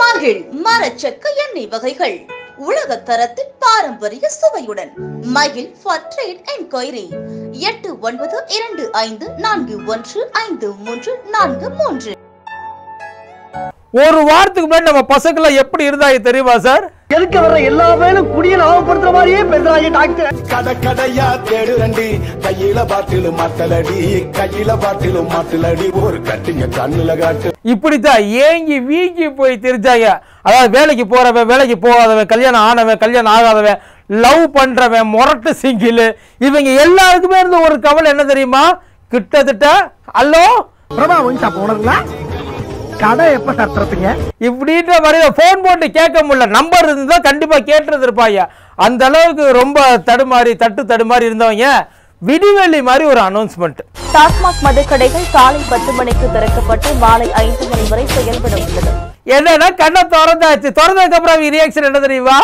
மகிழ் மரச்சக்க எண்ணெய் வகைகள் உலக தரத்தின் பாரம்பரிய சுவையுடன் மகிழ் ஃபார் ட்ரேட் என்கொயரி எட்டு ஒன்பது இரண்டு ஐந்து நான்கு ஒன்று ஐந்து மூன்று நான்கு மூன்று ஒரு வாரத்துக்கு முன்னாடி நம்ம பசங்களை எப்படி இருந்தாங்க தெரியுமா சார் எதுக்கு வர்ற எல்லா வேலும் குடிய லாபப்படுத்துற மாதிரியே பேசுறாங்க டாக்டர் கடை கடையா தேடுறண்டி கையில பாத்திலும் மாட்டலடி கையில பாட்டிலு மாட்டலடி ஒரு கட்டிங்க கண்ணுல காட்டு இப்படித்தான் ஏங்கி வீங்கி போய் தெரிஞ்சாங்க அதாவது வேலைக்கு போறவன் வேலைக்கு போகாதவன் கல்யாணம் ஆனவன் கல்யாணம் ஆகாதவன் லவ் பண்றவன் முரட்டு சிங்கிள் இவங்க எல்லாருக்குமே இருந்த ஒரு கவலை என்ன தெரியுமா கிட்டத்தட்ட அல்லோ பிரபா வந்து உணர்ங்களா கடை எப்ப சார் இப்படின்ற மாதிரி போன் போட்டு கேட்க முடியல நம்பர் இருந்தா கண்டிப்பா கேட்டுறது இருப்பாங்க அந்த அளவுக்கு ரொம்ப தடுமாறி தட்டு தடுமாறி இருந்தவங்க விடிவெளி மாதிரி ஒரு அனௌன்ஸ்மெண்ட் டாஸ்மாக் மதுக்கடைகள் காலை பத்து மணிக்கு திறக்கப்பட்டு மாலை ஐந்து மணி வரை செயல்பட உள்ளது என்னன்னா கண்ணை திறந்தாச்சு திறந்ததுக்கு அப்புறம் ரியாக்ஷன் என்ன தெரியுமா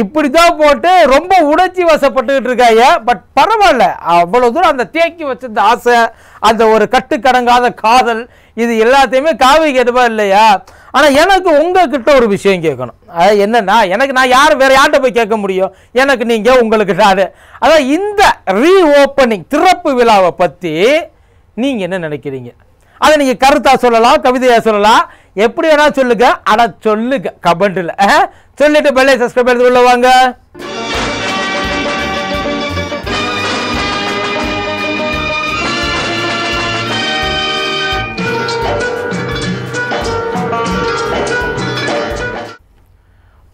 இப்படிதான் போட்டு ரொம்ப உணர்ச்சி வசப்பட்டுக்கிட்டு இருக்காங்க பட் பரவாயில்ல அவ்வளோ தூரம் அந்த தேக்கி வச்சிருந்த ஆசை அந்த ஒரு கட்டுக்கடங்காத காதல் இது எல்லாத்தையுமே காவி கேட்டுப்பா இல்லையா ஆனால் எனக்கு உங்ககிட்ட ஒரு விஷயம் கேட்கணும் அதாவது என்னென்னா எனக்கு நான் யார் வேறு யார்கிட்ட போய் கேட்க முடியும் எனக்கு நீங்கள் உங்களுக்கிட்ட அது அதான் இந்த ரீ ஓப்பனிங் திறப்பு விழாவை பற்றி நீங்கள் என்ன நினைக்கிறீங்க அதை நீங்கள் கருத்தாக சொல்லலாம் கவிதையாக சொல்லலாம் எப்படி வேணால் சொல்லுங்கள் ஆனால் சொல்லுங்கள் கபண்டில் சொல்லிட்டு பிள்ளை சஸ்கிரைப் எடுத்து உள்ள வாங்க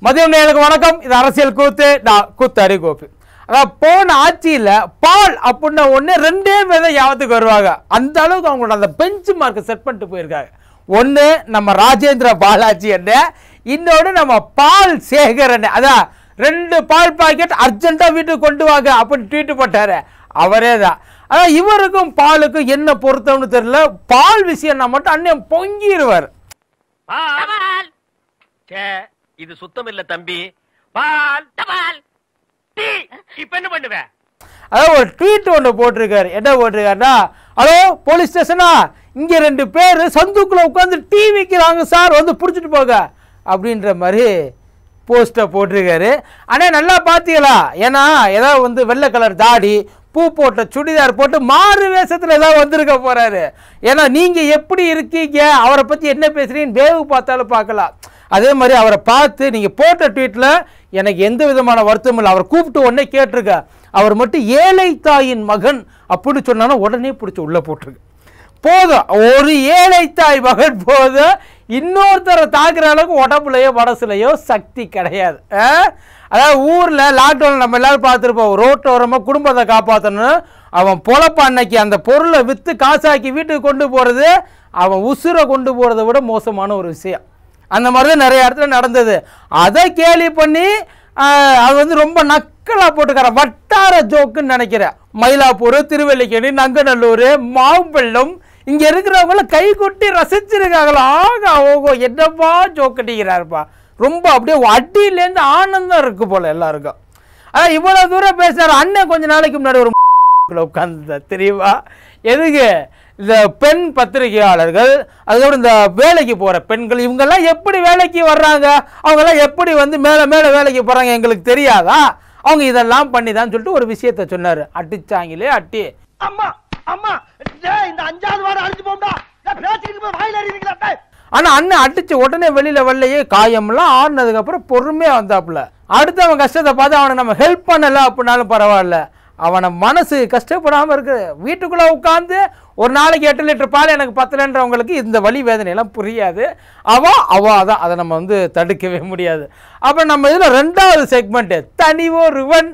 மதியம் நேர்களுக்கு வணக்கம் இது அரசியல் கூத்து நான் கூத்து அறிகோப்பு அதான் போன ஆட்சியில் பால் அப்படின்ன ஒன்று ரெண்டே பேர் யாவத்துக்கு வருவாங்க அந்த அளவுக்கு அவங்களோட அந்த பெஞ்ச் மார்க்கை செட் பண்ணிட்டு போயிருக்காங்க ஒன்று நம்ம ராஜேந்திர பாலாஜி என்ன இன்னொன்று நம்ம பால் சேகர் என்ன அதான் ரெண்டு பால் பாக்கெட் அர்ஜென்ட்டாக வீட்டுக்கு கொண்டு வாங்க அப்படின்னு ட்வீட்டு போட்டார் அவரே தான் அதான் இவருக்கும் பாலுக்கும் என்ன பொருத்தம்னு தெரியல பால் விஷயம்னா மட்டும் அண்ணன் பொங்கிடுவார் இது சுத்தம் இல்ல தம்பி பால் தபால் டீ இப்ப என்ன பண்ணுவ அதாவது ஒரு ட்வீட் ஒன்று போட்டிருக்காரு என்ன போட்டிருக்காருன்னா ஹலோ போலீஸ் ஸ்டேஷனா இங்கே ரெண்டு பேர் சந்துக்குள்ளே உட்காந்து டீ விற்கிறாங்க சார் வந்து பிடிச்சிட்டு போங்க அப்படின்ற மாதிரி போஸ்ட்டை போட்டிருக்காரு ஆனால் நல்லா பார்த்தீங்களா ஏன்னா ஏதாவது வந்து வெள்ளை கலர் தாடி பூ போட்ட சுடிதார் போட்டு மாறு வேஷத்தில் ஏதாவது வந்திருக்க போகிறாரு ஏன்னா நீங்கள் எப்படி இருக்கீங்க அவரை பற்றி என்ன பேசுகிறீங்கன்னு வேவு பார்த்தாலும் பார்க்கலாம் அதே மாதிரி அவரை பார்த்து நீங்கள் போட்ட ட்வீட்டில் எனக்கு எந்த விதமான வருத்தமும் இல்லை அவரை கூப்பிட்டு உடனே கேட்டிருக்க அவர் மட்டும் ஏழை தாயின் மகன் அப்படின்னு சொன்னாலும் உடனே பிடிச்சி உள்ளே போட்டிருக்கு போதும் ஒரு ஏழை தாய் மகன் போதும் இன்னொருத்தரை தாக்குற அளவுக்கு உடம்புலையோ மனசுலையோ சக்தி கிடையாது அதாவது ஊரில் லாக்டவுன் நம்ம எல்லோரும் பார்த்துருப்போம் ரோட்டோரமாக குடும்பத்தை காப்பாற்றணும் அவன் பொழப்ப அன்னைக்கு அந்த பொருளை விற்று காசாக்கி வீட்டுக்கு கொண்டு போகிறது அவன் உசுரை கொண்டு போகிறத விட மோசமான ஒரு விஷயம் அந்த மாதிரி தான் நிறைய இடத்துல நடந்தது அதை கேலி பண்ணி அது வந்து ரொம்ப நக்கலாக போட்டுக்கிறேன் வட்டார ஜோக்குன்னு நினைக்கிறேன் மயிலாப்பூர் திருவல்லிக்கேணி நங்கநல்லூர் மாம்பள்ளம் இங்கே இருக்கிறவங்கள கை கொட்டி ரசிச்சிருக்காங்களா ஆகா ஓகோ என்னப்பா ஜோக்கட்டிக்கிறாருப்பா ரொம்ப அப்படியே அடியிலேருந்து ஆனந்தம் இருக்குது போல் எல்லாருக்கும் ஆனால் இவ்வளோ தூரம் பேசுகிறார் அண்ணன் கொஞ்சம் நாளைக்கு முன்னாடி ஒரு உட்காந்து தெரியுமா எதுக்கு இந்த பெண் பத்திரிகையாளர்கள் அதோடு இந்த வேலைக்கு போகிற பெண்கள் இவங்கெல்லாம் எப்படி வேலைக்கு வர்றாங்க அவங்கெல்லாம் எப்படி வந்து மேலே மேலே வேலைக்கு போகிறாங்க எங்களுக்கு தெரியாதா அவங்க இதெல்லாம் பண்ணி தான் சொல்லிட்டு ஒரு விஷயத்த சொன்னார் அட்டிச்சாங்கிலே அட்டி அம்மா அம்மா இந்த அஞ்சாவது வாரம் அடிச்சு ஆனால் அண்ணன் அடித்து உடனே வெளியில் வரலையே காயம்லாம் ஆடினதுக்கப்புறம் பொறுமையாக வந்தாப்புல அடுத்தவன் கஷ்டத்தை பார்த்து அவனை நம்ம ஹெல்ப் பண்ணலை அப்படின்னாலும் பரவாயில்ல அவனை மனசு கஷ்டப்படாமல் இருக்கு வீட்டுக்குள்ளே உட்காந்து ஒரு நாளைக்கு எட்டு லிட்டர் பால் எனக்கு பத்தலைன்றவங்களுக்கு இந்த வழி வேதனையெல்லாம் புரியாது அவள் அவா தான் அதை நம்ம வந்து தடுக்கவே முடியாது அப்போ நம்ம இதில் ரெண்டாவது செக்மெண்ட்டு தனி ஒருவன்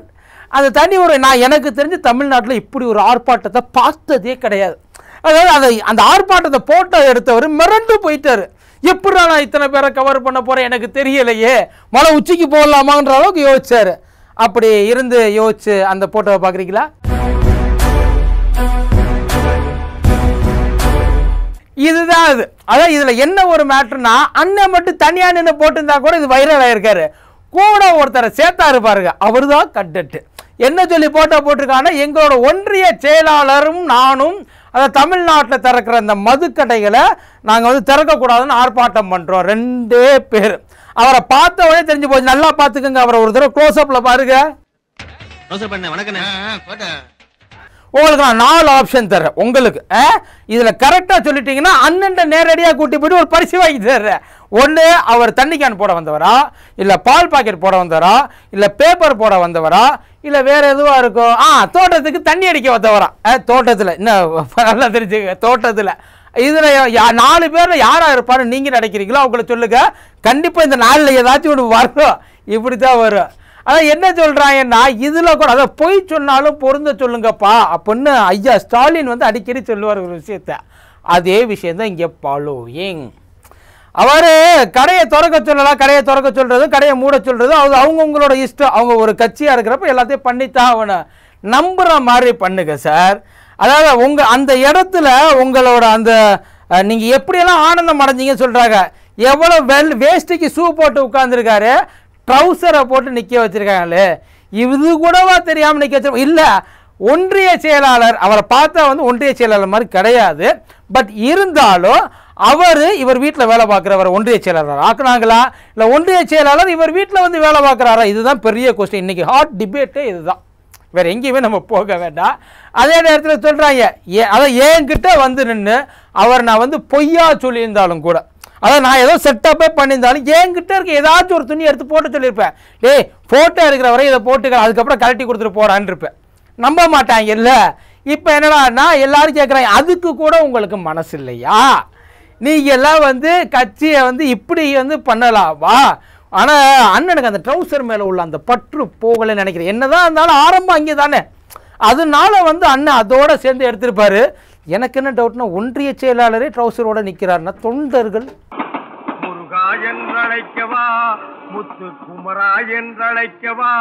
அந்த தனி ஒரு நான் எனக்கு தெரிஞ்சு தமிழ்நாட்டில் இப்படி ஒரு ஆர்ப்பாட்டத்தை பார்த்ததே கிடையாது அதாவது அதை அந்த ஆர்ப்பாட்டத்தை போட்டோ எடுத்தவர் மிரண்டு போயிட்டார் எப்படி நான் இத்தனை பேரை கவர் பண்ண போகிறேன் எனக்கு தெரியலையே மழை உச்சிக்கு போடலாமான்ற அளவுக்கு யோசிச்சார் அப்படி இருந்து யோசிச்சு அந்த போட்டோவை பார்க்குறீங்களா இதுதான் அது அதான் இதில் என்ன ஒரு மேட்ருனா அண்ணன் மட்டும் தனியாக நின்று போட்டிருந்தா கூட இது வைரல் ஆயிருக்காரு கூட ஒருத்தரை சேர்த்தாரு பாருங்க அவர் தான் கட்டட்டு என்ன சொல்லி போட்டோ போட்டிருக்காங்கன்னா எங்களோட ஒன்றிய செயலாளரும் நானும் அதை தமிழ்நாட்டில் திறக்கிற அந்த மதுக்கடைகளை நாங்கள் வந்து திறக்கக்கூடாதுன்னு ஆர்ப்பாட்டம் பண்ணுறோம் ரெண்டே பேர் அவரை பார்த்த உடனே தெரிஞ்சு போச்சு நல்லா பாத்துக்கங்க அவரை ஒரு தடவை க்ளோஸ் அப்ல பாருங்க உங்களுக்கு நான் நாலு ஆப்ஷன் தரேன் உங்களுக்கு இதில் கரெக்டாக சொல்லிட்டீங்கன்னா அண்ணன் நேரடியாக கூட்டி போயிட்டு ஒரு பரிசு வாங்கி தர்றேன் ஒன்று அவர் தண்ணி கேன் போட வந்தவரா இல்லை பால் பாக்கெட் போட வந்தவரா இல்லை பேப்பர் போட வந்தவரா இல்லை வேறு எதுவாக இருக்கும் ஆ தோட்டத்துக்கு தண்ணி அடிக்க வந்தவரா தோட்டத்தில் இன்னும் நல்லா தெரிஞ்சுக்க தோட்டத்தில் இதில் நாலு பேரில் யாராக இருப்பார் நீங்கள் நினைக்கிறீங்களோ அவங்கள சொல்லுங்க கண்டிப்பாக இந்த நாளில் ஏதாச்சும் ஒன்று வரும் இப்படி தான் வரும் ஆனால் என்ன சொல்கிறாங்கன்னா இதில் கூட அதை பொய் சொன்னாலும் பொருந்த சொல்லுங்கப்பா அப்படின்னு ஐயா ஸ்டாலின் வந்து அடிக்கடி சொல்லுவார் ஒரு விஷயத்த அதே விஷயந்தான் இங்கே ஃபாலோயிங் அவர் கடையை திறக்க சொல்லலாம் கடையை திறக்க சொல்கிறது கடையை மூட சொல்கிறது அது அவங்கவுங்களோட இஷ்டம் அவங்க ஒரு கட்சியாக இருக்கிறப்ப எல்லாத்தையும் பண்ணித்தான் அவனை நம்புகிற மாதிரி பண்ணுங்க சார் அதாவது உங்கள் அந்த இடத்துல உங்களோட அந்த நீங்கள் எப்படியெல்லாம் ஆனந்தம் அடைஞ்சிங்கன்னு சொல்கிறாங்க எவ்வளோ வெல் வேஸ்டிக்கு ஷூ போட்டு உட்காந்துருக்காரு ட்ரௌசரை போட்டு நிற்க வச்சுருக்காங்களே இது கூடவா தெரியாமல் நிற்க வச்சு இல்லை ஒன்றிய செயலாளர் அவரை பார்த்தா வந்து ஒன்றிய செயலாளர் மாதிரி கிடையாது பட் இருந்தாலும் அவர் இவர் வீட்டில் வேலை பார்க்குறவர் ஒன்றிய செயலாளர் ஆக்குனாங்களா இல்லை ஒன்றிய செயலாளர் இவர் வீட்டில் வந்து வேலை பார்க்குறாரா இதுதான் பெரிய கொஸ்டின் இன்றைக்கி ஹாட் டிபேட்டே இதுதான் வேறு எங்கேயுமே நம்ம போக வேண்டாம் அதே நேரத்தில் சொல்கிறாங்க ஏ அதை என்கிட்ட வந்து நின்று அவர் நான் வந்து பொய்யா சொல்லியிருந்தாலும் கூட அதை நான் ஏதோ செட்டப்பே பண்ணியிருந்தாலும் என்கிட்ட இருக்க ஏதாச்சும் ஒரு துணி எடுத்து போட்டு சொல்லியிருப்பேன் ஏய் ஃபோட்டோ எடுக்கிற வரை இதை போட்டுக்கலாம் அதுக்கப்புறம் கலட்டி கொடுத்துட்டு போகிறான்னு இருப்பேன் நம்ப மாட்டாங்க இல்லை இப்போ என்னடான்னா எல்லாரும் கேட்குறாங்க அதுக்கு கூட உங்களுக்கு மனசு இல்லையா நீங்கள் எல்லாம் வந்து கட்சியை வந்து இப்படி வந்து பண்ணலாவா ஆனால் அண்ணனுக்கு அந்த ட்ரௌசர் மேலே உள்ள அந்த பற்று போகலைன்னு நினைக்கிறேன் என்னதான் இருந்தாலும் ஆரம்பம் அங்கே தானே அதனால வந்து அண்ணன் அதோடு சேர்ந்து எடுத்திருப்பாரு எனக்கு என்ன டவுட்னா ஒன்றிய செயலாளரே ட்ரௌசரோட நிற்கிறாருன்னா தொண்டர்கள் முருகா என்றழைக்கவா முத்துக்குமரா என்றழைக்கவா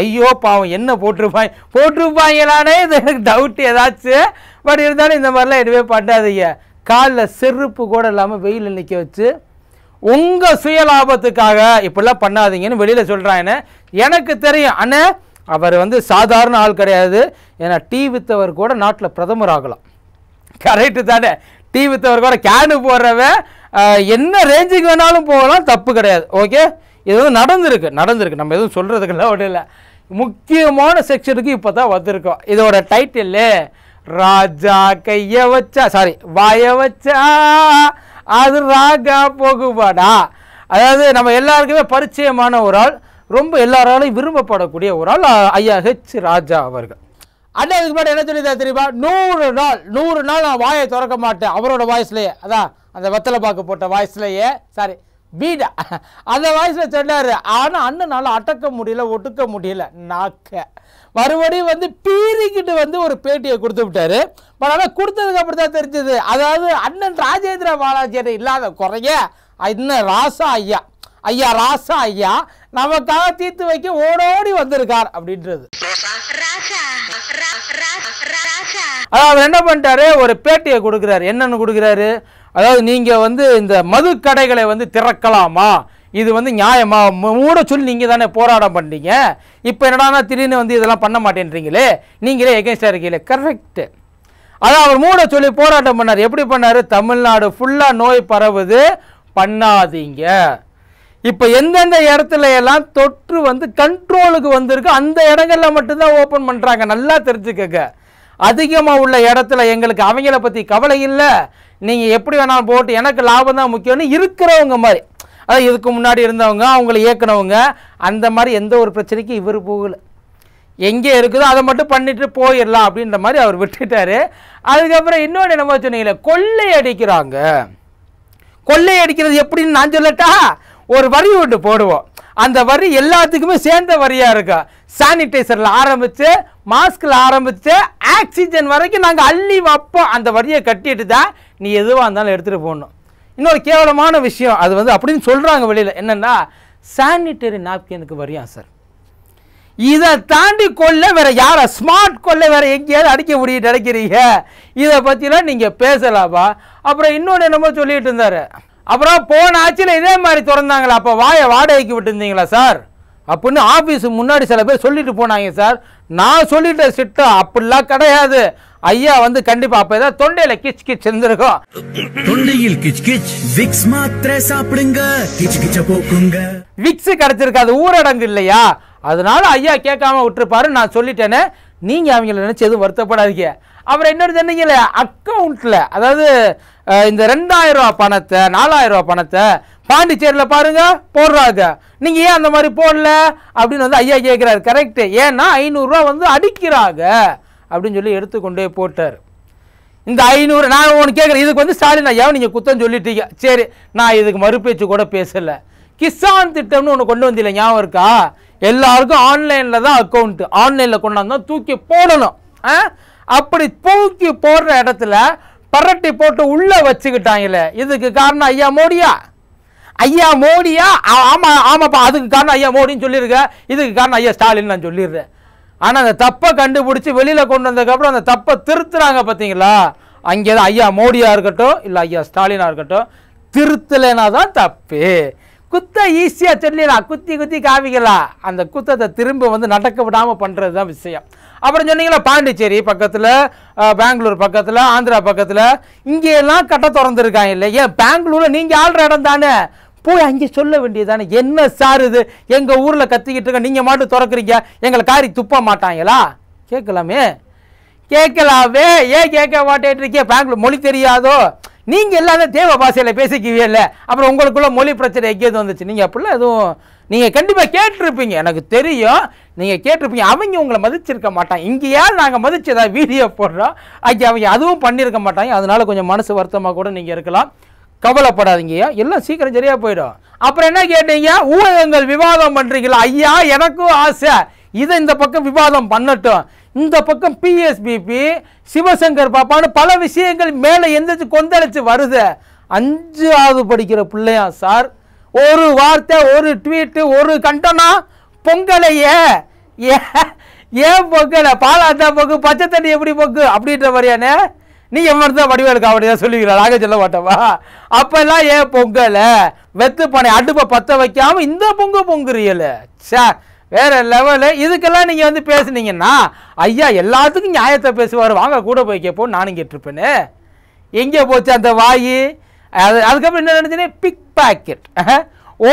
ஐயோ பாவம் என்ன போட்டிருப்பாங்க போட்டிருப்பாங்களானே இது எனக்கு டவுட் ஏதாச்சும் பட் இருந்தாலும் இந்த மாதிரிலாம் எதுவுமே பண்ணாதீங்க காலில் செருப்பு கூட இல்லாமல் வெயிலில் நிற்க வச்சு உங்கள் சுய லாபத்துக்காக இப்படிலாம் பண்ணாதீங்கன்னு வெளியில் என்ன எனக்கு தெரியும் அண்ணே அவர் வந்து சாதாரண ஆள் கிடையாது ஏன்னா டீ வித்தவர் கூட நாட்டில் பிரதமர் ஆகலாம் கரெக்டு தானே டீ வித்தவர் கூட கேனு போடுறவன் என்ன ரேஞ்சுக்கு வேணாலும் போகலாம் தப்பு கிடையாது ஓகே இது வந்து நடந்திருக்கு நடந்திருக்கு நம்ம எதுவும் சொல்கிறதுக்கெல்லாம் ஒன்றும் இல்லை முக்கியமான செக்ஷனுக்கு இப்போ தான் வந்திருக்கோம் இதோட டைட்டில் ராஜா கைய வச்சா சாரி வாய வச்சா அது ராகா போகுபாடா அதாவது நம்ம எல்லாருக்குமே பரிச்சயமான ஒரு ஆள் ரொம்ப எல்லாராலும் விரும்பப்படக்கூடிய ஒரு ஆள் ஐயா ஹெச் ராஜா அவர்கள் அண்ணா இதுக்கு மேடம் என்ன சொல்லி தெரியுமா நூறு நாள் நூறு நாள் நான் வாயை திறக்க மாட்டேன் அவரோட வாய்ஸ்லேயே அதான் அந்த வெத்தலை பாக்கு போட்ட வாய்ஸ்லேயே சாரி பீடா அந்த வாய்ஸில் சொன்னார் ஆனால் அண்ணனால் அடக்க முடியல ஒட்டுக்க முடியல நாக்க மறுபடியும் வந்து பீறிக்கிட்டு வந்து ஒரு பேட்டியை கொடுத்து விட்டாரு பட் ஆனால் கொடுத்ததுக்கு அப்படி தான் தெரிஞ்சது அதாவது அண்ணன் ராஜேந்திர பாலாஜியர் இல்லாத குறைய இன்னும் ராசா ஐயா ஐயா ராசா ஐயா நமக்காக தீர்த்து வைக்க ஓடோடி வந்திருக்கார் அப்படின்றது அதாவது என்ன பண்ணிட்டாரு ஒரு பேட்டியை கொடுக்குறாரு என்னன்னு கொடுக்குறாரு அதாவது நீங்கள் வந்து இந்த மது கடைகளை வந்து திறக்கலாமா இது வந்து நியாயமா மூட சொல்லி நீங்கள் தானே போராடம் பண்ணீங்க இப்போ என்னடானா திடீர்னு வந்து இதெல்லாம் பண்ண மாட்டேன்றீங்களே நீங்களே எகேன்ஸ்டாக இருக்கீங்களே கரெக்டு அதான் அவர் மூட சொல்லி போராட்டம் பண்ணார் எப்படி பண்ணார் தமிழ்நாடு ஃபுல்லாக நோய் பரவுது பண்ணாதீங்க இப்போ எந்தெந்த இடத்துல எல்லாம் தொற்று வந்து கண்ட்ரோலுக்கு வந்திருக்கு அந்த இடங்களில் மட்டும்தான் ஓப்பன் பண்ணுறாங்க நல்லா தெரிஞ்சுக்கங்க அதிகமாக உள்ள இடத்துல எங்களுக்கு அவங்கள பற்றி கவலை இல்லை நீங்கள் எப்படி வேணாலும் போட்டு எனக்கு லாபம் தான் முக்கியம்னு இருக்கிறவங்க மாதிரி அதாவது இதுக்கு முன்னாடி இருந்தவங்க அவங்கள இயக்குனவங்க அந்த மாதிரி எந்த ஒரு பிரச்சனைக்கும் இவர் போகலை எங்கே இருக்குதோ அதை மட்டும் பண்ணிட்டு போயிடலாம் அப்படின்ற மாதிரி அவர் விட்டுட்டார் அதுக்கப்புறம் இன்னொன்று என்னமோ சொன்னீங்களே கொள்ளை அடிக்கிறாங்க கொள்ளை அடிக்கிறது எப்படின்னு நான் சொல்லட்டா ஒரு வரி ஒன்று போடுவோம் அந்த வரி எல்லாத்துக்குமே சேர்ந்த வரியாக இருக்கா சானிடைசரில் ஆரம்பித்து மாஸ்கில் ஆரம்பித்து ஆக்சிஜன் வரைக்கும் நாங்கள் அள்ளி வைப்போம் அந்த வரியை கட்டிட்டு தான் நீ எதுவாக இருந்தாலும் எடுத்துகிட்டு போகணும் இன்னொரு கேவலமான விஷயம் அது வந்து அப்படின்னு சொல்கிறாங்க வெளியில் என்னென்னா சானிடரி நாப்கினுக்கு வரியா சார் இதை தாண்டி கொள்ள வேற யாரை ஸ்மார்ட் கொள்ள வேற எங்கேயாவது அடிக்க முடிய நினைக்கிறீங்க இதை பற்றிலாம் நீங்கள் பேசலாமா அப்புறம் இன்னொன்று என்னமோ சொல்லிட்டு இருந்தார் அப்புறம் போன ஆட்சியில் இதே மாதிரி திறந்தாங்களா அப்போ வாயை வாடகைக்கு விட்டுருந்தீங்களா சார் அப்படின்னு ஆஃபீஸ் முன்னாடி சில பேர் சொல்லிட்டு போனாங்க சார் நான் சொல்லிட்டேன் சிட்டம் அப்படிலாம் கிடையாது ஐயா வந்து கண்டிப்பா அப்ப ஏதாவது தொண்டையில கிச் கிச் இருந்திருக்கும் தொண்டையில் கிச் கிச் விக்ஸ் மாத்திரை சாப்பிடுங்க கிச் கிச்ச போக்குங்க விக்ஸ் கிடைச்சிருக்காது ஊரடங்கு இல்லையா அதனால ஐயா கேட்காம விட்டுருப்பாரு நான் சொல்லிட்டேனே நீங்கள் அவங்கள நினச்சி எதுவும் வருத்தப்படாதீங்க அப்புறம் இன்னொரு சொன்னீங்களே அக்கௌண்ட்டில் அதாவது இந்த ரெண்டாயிரம் ரூபா பணத்தை நாலாயிரம் ரூபா பணத்தை பாண்டிச்சேரியில் பாருங்கள் போடுறாங்க நீங்கள் ஏன் அந்த மாதிரி போடல அப்படின்னு வந்து ஐயா கேட்குறாரு கரெக்டு ஏன்னா ஐநூறுரூவா வந்து அடிக்கிறாங்க அப்படின்னு சொல்லி எடுத்துக்கொண்டே போட்டார் இந்த ஐநூறு நான் ஒன்று கேட்குறேன் இதுக்கு வந்து ஸ்டாலின் ஐயாவும் நீங்கள் குத்தம் சொல்லிட்டீங்க சரி நான் இதுக்கு மறுபேச்சு கூட பேசலை கிசான் திட்டம்னு ஒன்று கொண்டு வந்தில்லை ஞாபகம் இருக்கா எல்லாருக்கும் ஆன்லைனில் தான் அக்கௌண்ட்டு ஆன்லைனில் கொண்டாந்து தூக்கி போடணும் அப்படி தூக்கி போடுற இடத்துல பரட்டி போட்டு உள்ளே வச்சுக்கிட்டாங்களே இதுக்கு காரணம் ஐயா மோடியா ஐயா மோடியா ஆமாம் ஆமாப்பா அதுக்கு காரணம் ஐயா மோடின்னு சொல்லியிருக்கேன் இதுக்கு காரணம் ஐயா ஸ்டாலின் நான் சொல்லிடுறேன் ஆனால் அந்த தப்பை கண்டுபிடிச்சி வெளியில் கொண்டு வந்ததுக்கப்புறம் அந்த தப்பை திருத்துறாங்க பார்த்தீங்களா அங்கே தான் ஐயா மோடியாக இருக்கட்டும் இல்லை ஐயா ஸ்டாலினாக இருக்கட்டும் திருத்தலைனா தான் தப்பு குத்த ஈஸியாக சொல்லிடலாம் குத்தி குத்தி காவிக்கலாம் அந்த குத்தத்தை திரும்ப வந்து நடக்க விடாமல் பண்ணுறது தான் விஷயம் அப்புறம் சொன்னீங்களா பாண்டிச்சேரி பக்கத்தில் பெங்களூர் பக்கத்தில் ஆந்திரா பக்கத்தில் இங்கேயெல்லாம் கட்ட திறந்துருக்காங்க இல்லை பெங்களூரில் நீங்கள் ஆள்ற இடம் தானே போய் அங்கே சொல்ல வேண்டியது தானே என்ன சார் இது எங்கள் ஊரில் கத்திக்கிட்டு இருக்க நீங்கள் மட்டும் திறக்குறீங்க எங்களை காரி துப்ப மாட்டாங்களா கேட்கலாமே கேட்கலாமே ஏன் கேட்க மாட்டேன் இருக்கே பெங்களூர் மொழி தெரியாதோ நீங்கள் எல்லாமே தேவ பாஷையில் பேசிக்கவே இல்லை அப்புறம் உங்களுக்குள்ளே மொழி பிரச்சனை எங்கேயாவது வந்துச்சு நீங்கள் அப்படிலாம் எதுவும் நீங்கள் கண்டிப்பாக கேட்டிருப்பீங்க எனக்கு தெரியும் நீங்கள் கேட்டிருப்பீங்க அவங்க உங்களை மதிச்சிருக்க மாட்டாங்க இங்கேயா நாங்கள் மதிச்சு ஏதாவது வீடியோ போடுறோம் அங்கே அவங்க அதுவும் பண்ணியிருக்க மாட்டாங்க அதனால் கொஞ்சம் மனசு வருத்தமாக கூட நீங்கள் இருக்கலாம் கவலைப்படாதீங்கய்யா எல்லாம் சீக்கிரம் சரியாக போயிடும் அப்புறம் என்ன கேட்டீங்க ஊடகங்கள் விவாதம் பண்ணுறீங்களா ஐயா எனக்கும் ஆசை இதை இந்த பக்கம் விவாதம் பண்ணட்டும் இந்த பக்கம் பிஎஸ்பிபி சிவசங்கர் பாப்பான்னு பல விஷயங்கள் மேலே எந்திரிச்சு கொந்தளிச்சு வருது அஞ்சாவது படிக்கிற பிள்ளையா சார் ஒரு வார்த்தை ஒரு ட்வீட்டு ஒரு கண்டனா பொங்கலையே ஏன் பொங்கலை பாலாத்தா பொங்கு பச்சை தண்ணி எப்படி பொங்கு அப்படின்ற மாதிரியானே நீ எவன் தான் வடிவேலுக்கு அப்படி தான் சொல்லுவீங்களா நாங்கள் சொல்ல மாட்டோமா அப்போல்லாம் ஏன் பொங்கலை வெத்து பானை அடுப்பை பற்ற வைக்காமல் இந்த பொங்கு பொங்குறியல சார் வேறு லெவலு இதுக்கெல்லாம் நீங்கள் வந்து பேசுனீங்கன்னா ஐயா எல்லாத்துக்கும் நியாயத்தை பேசுவார் வாங்க கூட போய் கேட்போம் நானும் கேட்டிருப்பேன்னு எங்கே போச்சு அந்த வாய் அது அதுக்கப்புறம் என்ன நினச்சினே பிக் பாக்கெட்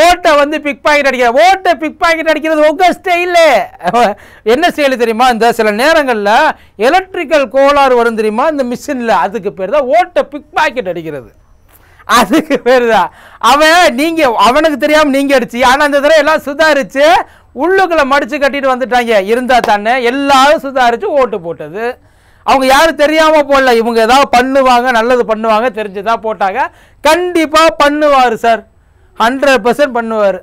ஓட்டை வந்து பிக் பாக்கெட் அடிக்கிற ஓட்டை பிக் பாக்கெட் அடிக்கிறது உங்கள் ஸ்டைலு என்ன ஸ்டைலு தெரியுமா இந்த சில நேரங்களில் எலக்ட்ரிக்கல் கோளாறு வரும் தெரியுமா இந்த மிஷினில் அதுக்கு பேர் தான் ஓட்டை பிக் பாக்கெட் அடிக்கிறது அதுக்கு பேர் தான் அவன் நீங்கள் அவனுக்கு தெரியாமல் நீங்கள் அடிச்சு ஆனால் அந்த தடவை எல்லாம் சுதாரித்து உள்ளுக்குள்ளே மடித்து கட்டிட்டு வந்துட்டாங்க இருந்தால் தானே எல்லாரும் சுதாரித்து ஓட்டு போட்டது அவங்க யாரும் தெரியாமல் போடல இவங்க ஏதாவது பண்ணுவாங்க நல்லது பண்ணுவாங்க தெரிஞ்சுதான் போட்டாங்க கண்டிப்பாக பண்ணுவார் சார் ஹண்ட்ரட் பர்சன்ட் பண்ணுவார்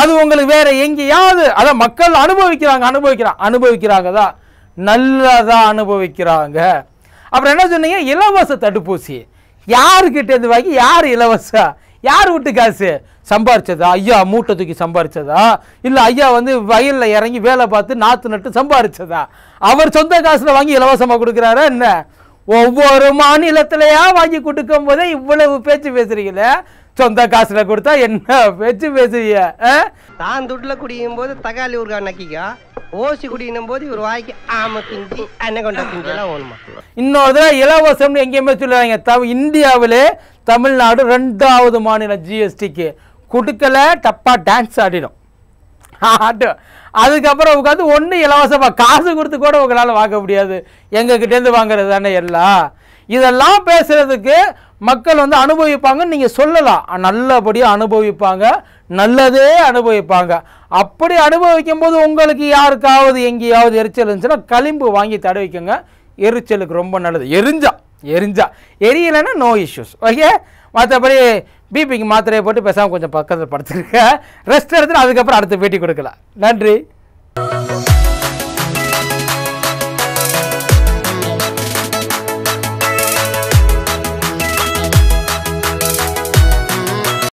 அது உங்களுக்கு வேறு எங்கேயாவது அதான் மக்கள் அனுபவிக்கிறாங்க அனுபவிக்கிறாங்க அனுபவிக்கிறாங்க தான் நல்லதாக அனுபவிக்கிறாங்க அப்புறம் என்ன சொன்னீங்க இலவச தடுப்பூசி யாருக்கிட்டேருந்து வாங்கி யார் இலவச யார் விட்டு காசு சம்பாரிச்சதா ஐயா மூட்டை தூக்கி சம்பாரிச்சதா இல்லை ஐயா வந்து வயலில் இறங்கி வேலை பார்த்து நாற்று நட்டு சம்பாரிச்சதா அவர் சொந்த காசில் வாங்கி இலவசமாக கொடுக்குறாரா என்ன ஒவ்வொரு மாநிலத்திலையா வாங்கி கொடுக்கும் போதே இவ்வளவு பேச்சு பேசுறீங்களே சொந்த காசுல கொடுத்தா என்ன பேச்சு பேசுறீங்க தான் துட்டில் குடியும் போது தகாலி ஊருக்கா நக்கிக்கா ஓசி குடியும் போது இவர் வாய்க்கு ஆம திங்கி என்ன கொண்டா திங்கெல்லாம் ஓணுமா இன்னொரு இலவசம்னு எங்கேயுமே சொல்லுவாங்க இந்தியாவிலே தமிழ்நாடு ரெண்டாவது மாநிலம் ஜிஎஸ்டிக்கு குடுக்கல டப்பாக டான்ஸ் ஆடிடும் ஆட்டு அதுக்கப்புறம் உட்காந்து ஒன்றும் இலவசமாக காசு கொடுத்து கூட உங்களால் வாங்க முடியாது எங்ககிட்டேருந்து வாங்குறது தானே எல்லாம் இதெல்லாம் பேசுகிறதுக்கு மக்கள் வந்து அனுபவிப்பாங்கன்னு நீங்கள் சொல்லலாம் நல்லபடியாக அனுபவிப்பாங்க நல்லதே அனுபவிப்பாங்க அப்படி அனுபவிக்கும் போது உங்களுக்கு யாருக்காவது எங்கேயாவது எரிச்சல் இருந்துச்சுன்னா களிம்பு வாங்கி தடவிக்கோங்க எரிச்சலுக்கு ரொம்ப நல்லது எரிஞ்சா எரிஞ்சா எரியலைன்னா நோ இஷ்யூஸ் ஓகே மற்றபடி பிபிக்கு மாத்திரையை போட்டு பேசாமல் கொஞ்சம் பக்கத்தில் படுத்துருக்கேன் ரெஸ்ட் எடுத்துட்டு அதுக்கப்புறம் அடுத்த பேட்டி கொடுக்கலாம் நன்றி